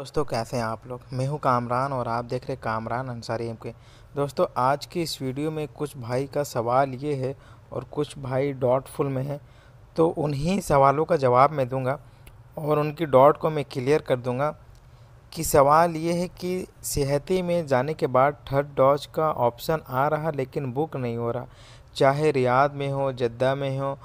दोस्तों कैसे हैं आप लोग मैं हूं कामरान और आप देख रहे हैं कामरान अंसारी एम के दोस्तों आज की इस वीडियो में कुछ भाई का सवाल ये है और कुछ भाई डॉटफुल में है तो उन्हीं सवालों का जवाब मैं दूंगा और उनकी डॉट को मैं क्लियर कर दूंगा कि सवाल ये है कि सेहती में जाने के बाद थर्ड डॉज का ऑप्शन आ रहा लेकिन बुक नहीं हो रहा चाहे रियाद में हो जद्दा में हो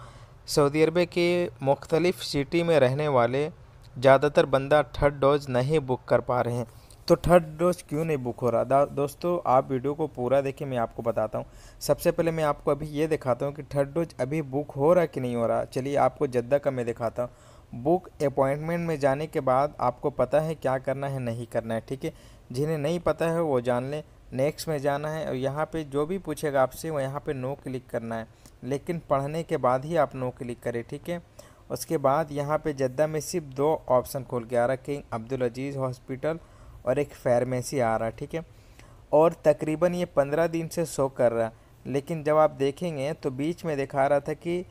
सऊदी अरब के मुख्तलिफ़ सिटी में रहने वाले ज़्यादातर बंदा थर्ड डोज नहीं बुक कर पा रहे हैं तो थर्ड डोज क्यों नहीं बुक हो रहा दोस्तों आप वीडियो को पूरा देखिए मैं आपको बताता हूँ सबसे पहले मैं आपको अभी ये दिखाता हूँ कि थर्ड डोज अभी बुक हो रहा कि नहीं हो रहा चलिए आपको जद्दा का मैं दिखाता हूँ बुक अपॉइंटमेंट में जाने के बाद आपको पता है क्या करना है नहीं करना है ठीक है जिन्हें नहीं पता है वो जान लें नेक्स्ट में जाना है और यहाँ पे जो भी पूछेगा आपसे वो यहाँ पे नो क्लिक करना है लेकिन पढ़ने के बाद ही आप नो क्लिक करें ठीक है उसके बाद यहाँ पे जद्दा में सिर्फ दो ऑप्शन खोल के आ रहा है किंग अब्दुल अजीज़ हॉस्पिटल और एक फार्मेसी आ रहा है ठीक है और तकरीबन ये पंद्रह दिन से शो कर रहा है लेकिन जब आप देखेंगे तो बीच में दिखा रहा था कि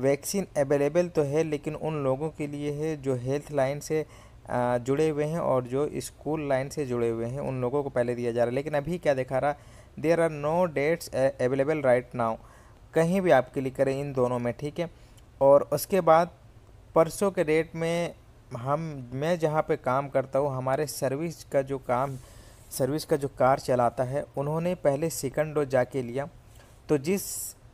वैक्सीन अवेलेबल तो है लेकिन उन लोगों के लिए है जो हेल्थ लाइन से जुड़े हुए हैं और जो स्कूल लाइन से जुड़े हुए हैं उन लोगों को पहले दिया जा रहा है लेकिन अभी क्या दिखा रहा there are no dates available right now कहीं भी आप क्लिक करें इन दोनों में ठीक है और उसके बाद परसों के डेट में हम मैं जहाँ पे काम करता हूँ हमारे सर्विस का जो काम सर्विस का जो कार चलाता है उन्होंने पहले सेकंड डोज जाके लिया तो जिस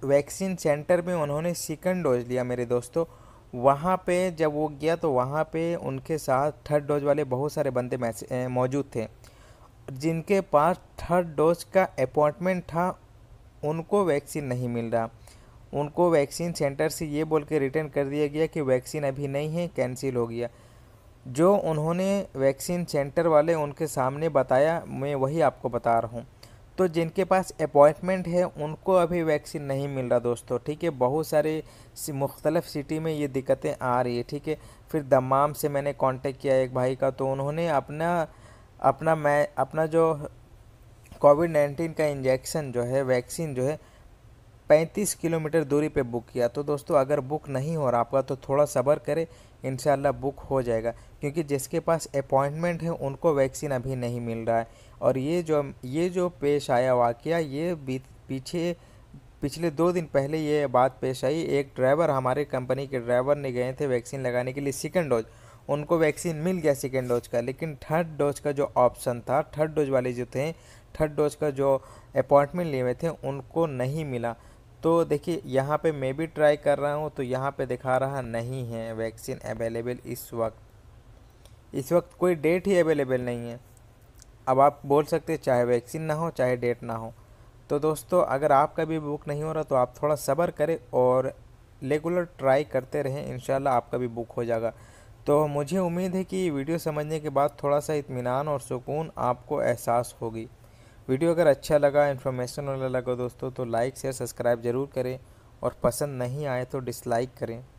वैक्सीन सेंटर में उन्होंने सेकंड डोज लिया मेरे दोस्तों वहाँ पे जब वो गया तो वहाँ पे उनके साथ थर्ड डोज वाले बहुत सारे बंदे मौजूद थे जिनके पास थर्ड डोज का अपॉइंटमेंट था उनको वैक्सीन नहीं मिल रहा उनको वैक्सीन सेंटर से ये बोल के रिटर्न कर दिया गया कि वैक्सीन अभी नहीं है कैंसिल हो गया जो उन्होंने वैक्सीन सेंटर वाले उनके सामने बताया मैं वही आपको बता रहा हूँ तो जिनके पास अपॉइंटमेंट है उनको अभी वैक्सीन नहीं मिल रहा दोस्तों ठीक है बहुत सारे मुख्तलफ़ सिटी में ये दिक्कतें आ रही है ठीक है फिर दमाम से मैंने कांटेक्ट किया एक भाई का तो उन्होंने अपना अपना मैं अपना जो कोविड नाइन्टीन का इंजेक्शन जो है वैक्सीन जो है पैंतीस किलोमीटर दूरी पे बुक किया तो दोस्तों अगर बुक नहीं हो रहा आपका तो थोड़ा सब्र करें इन बुक हो जाएगा क्योंकि जिसके पास अपॉइंटमेंट है उनको वैक्सीन अभी नहीं मिल रहा है और ये जो ये जो पेश आया वाक़ ये पीछे पिछले दो दिन पहले ये बात पेश आई एक ड्राइवर हमारे कंपनी के ड्राइवर ने गए थे वैक्सीन लगाने के लिए सेकेंड डोज उनको वैक्सीन मिल गया सेकेंड डोज का लेकिन थर्ड डोज का जो ऑप्शन था थर्ड डोज वाले जो थे थर्ड डोज का जो अपॉइंटमेंट लिए हुए थे उनको नहीं मिला तो देखिए यहाँ पे मैं भी ट्राई कर रहा हूँ तो यहाँ पे दिखा रहा नहीं है वैक्सीन अवेलेबल इस वक्त इस वक्त कोई डेट ही अवेलेबल नहीं है अब आप बोल सकते चाहे वैक्सीन ना हो चाहे डेट ना हो तो दोस्तों अगर आपका भी बुक नहीं हो रहा तो आप थोड़ा सब्र करें और रेगुलर ट्राई करते रहें इन आपका भी बुक हो जाएगा तो मुझे उम्मीद है कि वीडियो समझने के बाद थोड़ा सा इतमान और सुकून आपको एहसास होगी वीडियो अगर अच्छा लगा इन्फॉर्मेशन वाला लगा दोस्तों तो लाइक शेयर सब्सक्राइब ज़रूर करें और पसंद नहीं आए तो डिसलाइक करें